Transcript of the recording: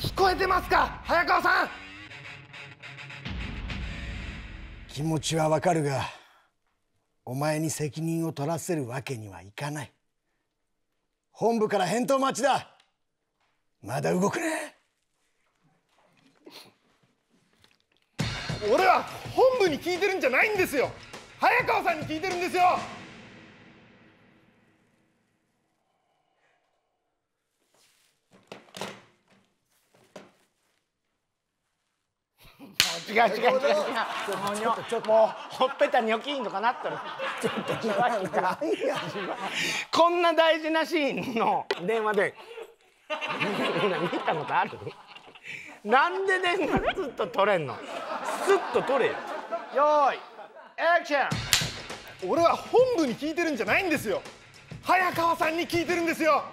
聞こえてますか早川さん気持ちはわかるがお前に責任を取らせるわけにはいかない本部から返答待ちだまだ動くね俺は本部に聞いてるんじゃないんですよ早川さんに聞いてるんですよ違う違う違う違うもうほっぺたニョキンとかなっとるちょっと違う違う。こんな大事なシーンの電話で見たことあるなんで電話ずっと取れんのスッと取れよよいアクション俺は本部に聞いてるんじゃないんですよ早川さんに聞いてるんですよ